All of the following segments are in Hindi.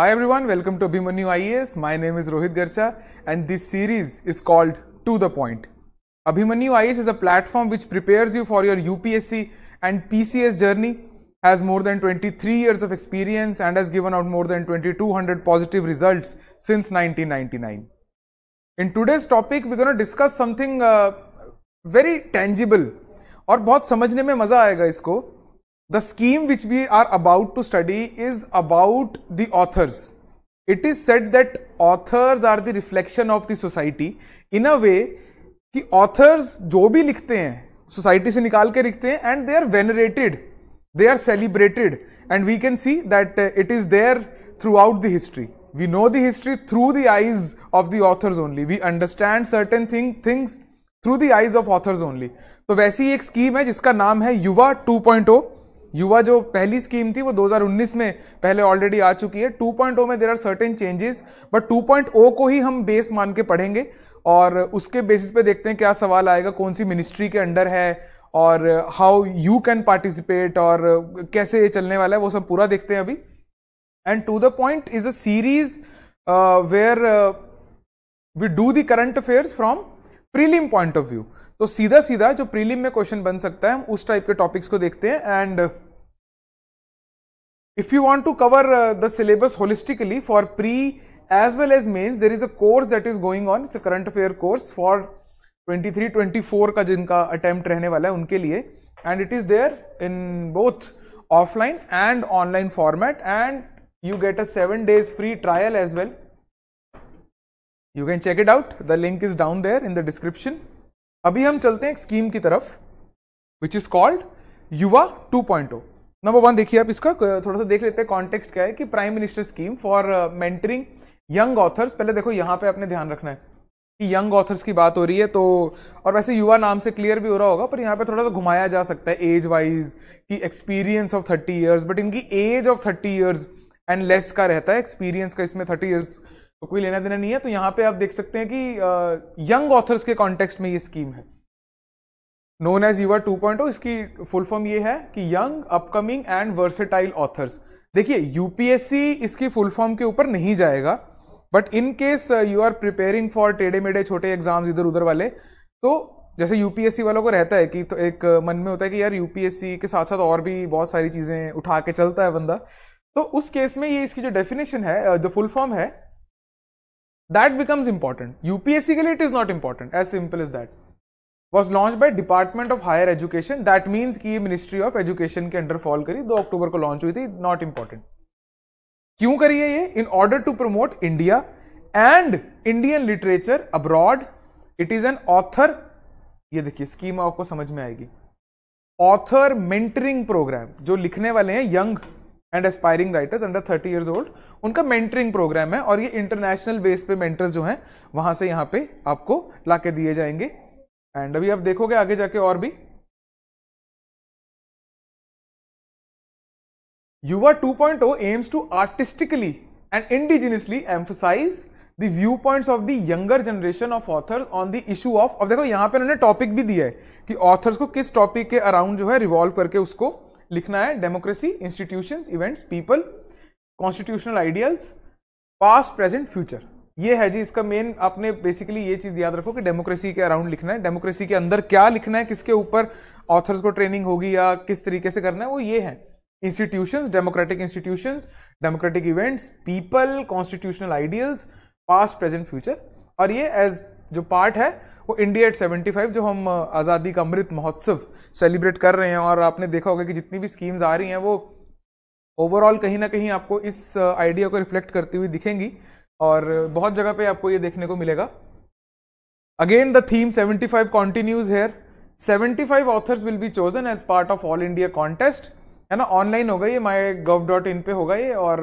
Hi everyone, welcome to Abhimanyu IAS. My name is Rohit Garcha and this series is called To The Point. Abhimanyu IAS is a platform which prepares you for your UPSC and PCS journey, has more than 23 years of experience and has given out more than 2200 positive results since 1999. In today's topic, we're going to discuss something uh, very tangible और बहुत समझने में मज़ा आएगा इसको the scheme which we are about to study is about the authors it is said that authors are the reflection of the society in a way कि authors जो भी लिखते हैं society से निकाल के लिखते हैं and they are venerated they are celebrated and we can see that it is there throughout the history we know the history through the eyes of the authors only we understand certain thing things through the eyes of authors only so, वैसी एक स्कीम है जिसका नाम है युवा 2.0 युवा जो पहली स्कीम थी वो 2019 में पहले ऑलरेडी आ चुकी है 2.0 में there are certain changes but 2.0 को ही हम बेस मान के पढ़ेंगे और उसके बेसिस पे देखते हैं क्या सवाल आएगा कौन सी मिनिस्ट्री के अंडर है और हाउ यू कैन पार्टिसिपेट और कैसे ये चलने वाला है वो सब पूरा देखते हैं अभी and to the point is a series where we do the current affairs from prelim point of view तो सीधा सीधा जो प्रीलिम में क्वेश्चन बन सकता है उस टाइप के टॉपिक्स को देखते हैं and if you want to cover the syllabus holistically for pre as well as mains there is a course that is going on it's current affair course for 23, 24 का जिनका अटेम्प्ट रहने वाला है उनके लिए and it is there in both offline and online format and you get a seven days free trial as well you can check it out the link is down there in the description अभी हम चलते हैं स्कीम की तरफ विच इज कॉल्ड युवा 2.0 नंबर वन देखिए आप इसका थोड़ा सा देख लेते हैं कॉन्टेक्स्ट क्या है कि prime minister scheme for mentoring young authors पहले देखो यहाँ पे आपने ध्यान रखना है कि यंग ऑथर्स की बात हो रही है तो और वैसे युवा नाम से क्लियर भी हो रहा होगा पर यहाँ पे थोड़ा सा घुमाया जा सकता है एज वाइज कि experience of thirty years but इनकी age of thirty years and less का रहता है एक्सपीरियंस का इसमें थर्टी ईयर्स तो कोई लेना देना नहीं है तो यहां पे आप देख सकते हैं कि यंग ऑथर्स के कॉन्टेक्स्ट में ये स्कीम है नोन एज यूआर 2.0 इसकी फुल फॉर्म ये है कि young upcoming and versatile authors देखिए यूपीएससी इसकी फुल फॉर्म के ऊपर नहीं जाएगा but in case you are preparing for टेढ़े मेढ़े छोटे एग्जाम्स इधर उधर वाले तो जैसे यूपीएससी वालों को रहता है कि तो एक मन में होता है कि यार यूपीएससी के साथ साथ और भी बहुत सारी चीज़ें उठा के चलता है बंदा तो उस केस में ये इसकी जो डेफिनेशन है जो फुल फॉर्म है दैट बिकम्स इंपॉर्टेंट यूपीएससी के लिए it is not important as simple is that was launch by department of higher education that means की मिनिस्ट्री ऑफ एजुकेशन के अंडर फॉल करी दो अक्टूबर को लॉन्च हुई थी नॉट इंपॉर्टेंट क्यों करिए ये in order to promote India and Indian literature abroad it is an author ये देखिए स्कीम आपको समझ में आएगी ऑथर मेंटरिंग प्रोग्राम जो लिखने वाले हैं young and aspiring writers under thirty years old उनका मेंटरिंग प्रोग्राम है और ये इंटरनेशनल बेस पे मेंटर्स जो हैं वहां से यहाँ पे आपको ला के दिए जाएंगे एंड अभी आप देखोगे आगे जाके और भी Yuva 2.0 point aims to artistically and indigenously emphasize the viewpoints of the younger generation of authors on the issue of अब देखो यहां पे उन्होंने टॉपिक भी दिया है कि ऑथर्स को किस टॉपिक के अराउंड जो है रिवॉल्व करके उसको लिखना है democracy institutions events people constitutional ideals past present future ये है जी इसका मेन आपने बेसिकली ये चीज याद रखो कि डेमोक्रेसी के अराउंड लिखना है डेमोक्रेसी के अंदर क्या लिखना है किसके ऊपर ऑथर्स को ट्रेनिंग होगी या किस तरीके से करना है वो ये है institutions democratic institutions democratic events people constitutional ideals past present future और ये एज जो पार्ट है वो इंडिया एट 75 जो हम आज़ादी का अमृत महोत्सव सेलिब्रेट कर रहे हैं और आपने देखा होगा कि जितनी भी स्कीम्स आ रही हैं वो ओवरऑल कहीं ना कहीं आपको इस आइडिया को रिफ्लेक्ट करती हुई दिखेंगी और बहुत जगह पे आपको ये देखने को मिलेगा again the theme 75 continues here five authors will be chosen as part of all India contest है ना ऑनलाइन होगा ये माई गव डॉट इन पे होगा ये और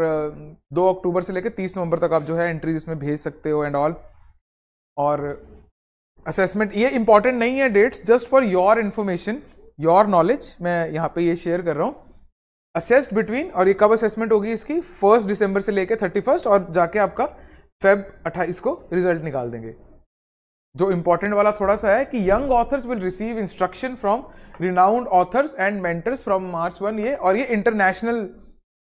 दो अक्टूबर से लेकर तीस नवंबर तक आप जो है एंट्रीज इसमें भेज सकते हो एंड ऑल और असेसमेंट ये इंपॉर्टेंट नहीं है dates just for your information your knowledge मैं यहाँ पे ये शेयर कर रहा हूँ असेस्ड बिटवीन और ये कब असेसमेंट होगी इसकी फर्स्ट दिसंबर से लेकर थर्टी फर्स्ट और जाके आपका फेब अट्ठाईस को रिजल्ट निकाल देंगे जो इंपॉर्टेंट वाला थोड़ा सा है कि young authors will receive instruction from renowned authors and mentors from March one ये और ये इंटरनेशनल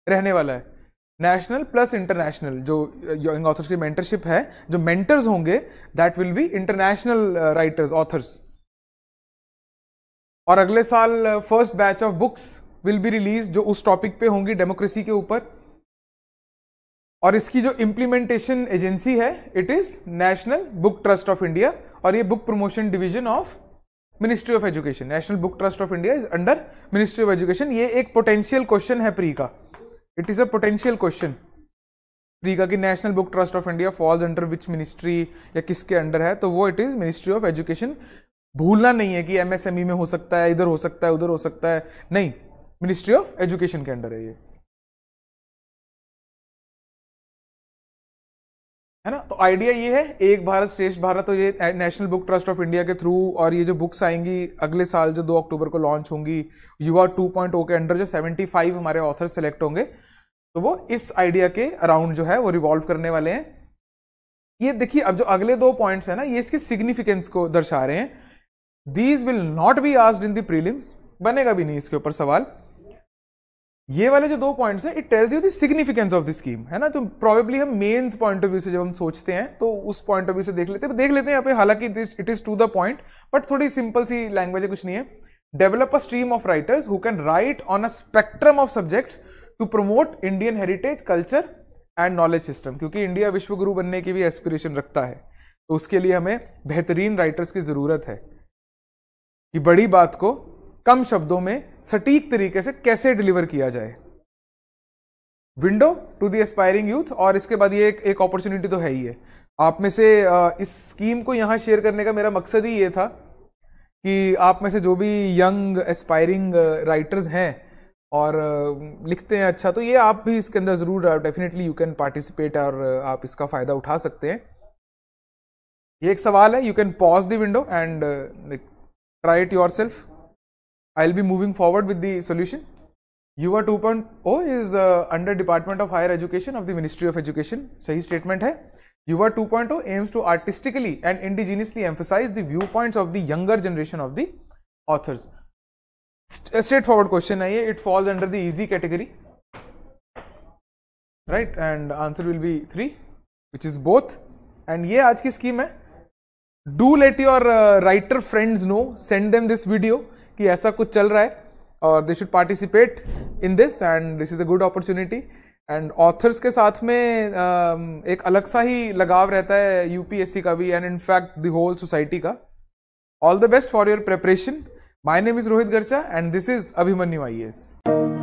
रहने वाला है नेशनल प्लस इंटरनेशनल जो यंग uh, ऑथर्स की मेंटरशिप है जो मेंटर्स होंगे that will be international writers authors और अगले साल first batch of books will be release जो उस टॉपिक पे होंगी डेमोक्रेसी के ऊपर और इसकी जो इम्प्लीमेंटेशन एजेंसी है it is National Book Trust of India और ये book promotion division of ministry of education National Book Trust of India is under ministry of education ये एक पोटेंशियल क्वेश्चन है प्री का it is a potential question का कि National Book Trust of India falls under which ministry या किसके अंडर है तो वो it is ministry of education भूलना नहीं है कि एमएसएमई e में हो सकता है इधर हो सकता है उधर हो सकता है नहीं मिनिस्ट्री ऑफ एजुकेशन के अंडर है ये है ना तो आइडिया ये है एक भारत श्रेष्ठ भारत तो ये National Book Trust of India के थ्रू और ये जो बुक्स आएंगी अगले साल जो दो अक्टूबर को लॉन्च होंगी युवा ओ oh के अंडर जो फाइव हमारे ऑथर सेलेक्ट होंगे तो वो इस आइडिया के अराउंड जो है वो रिवॉल्व करने वाले हैं ये देखिए अब जो अगले दो पॉइंट्स है ना ये इसके सिग्निफिकेंस को दर्शा रहे हैं these will not be asked in the prelims बनेगा भी नहीं इसके ऊपर सवाल ये वाले जो दो पॉइंट्स हैं it tells you the significance of the scheme है ना तो प्रॉबेबली हम मेन्स पॉइंट ऑफ व्यू से जब हम सोचते हैं तो उस पॉइंट ऑफ व्यू से देख लेते हैं देख लेते हैं यहाँ पे हालांकि it is to the point but थोड़ी सिंपल सी लैंग्वेज है कुछ नहीं है develop a stream of writers who can write on a spectrum of subjects to promote Indian heritage culture and knowledge system क्योंकि इंडिया विश्व गुरु बनने की भी एस्पिरेशन रखता है तो उसके लिए हमें बेहतरीन राइटर्स की ज़रूरत है कि बड़ी बात को कम शब्दों में सटीक तरीके से कैसे डिलीवर किया जाए window to the aspiring youth और इसके बाद ये एक अपॉर्चुनिटी तो है ही है आप में से इस स्कीम को यहाँ शेयर करने का मेरा मकसद ही ये था कि आप में से जो भी यंग एस्पायरिंग राइटर्स हैं और लिखते हैं अच्छा तो ये आप भी इसके अंदर ज़रूर डेफिनेटली यू कैन पार्टिसिपेट और आप इसका फ़ायदा उठा सकते हैं ये एक सवाल है you can pause the window and try it yourself I will be moving forward with the solution are two point O is under department of higher education of the ministry of education सही स्टेटमेंट है you are two point O aims to artistically and indigenously emphasise the view point of the younger generation of the authors straightforward question है ये it falls under the easy category right and answer will be three which is both and ये आज की स्कीम है do let your writer friends know send them this video कि ऐसा कुछ चल रहा है और they should participate in this and this is a good opportunity and authors के साथ में uh, एक अलग सा ही लगाव रहता है यूपीएससी का भी and in fact the whole society का all the best for your preparation My name is Rohit Garcha and this is Abhimanyu IAS.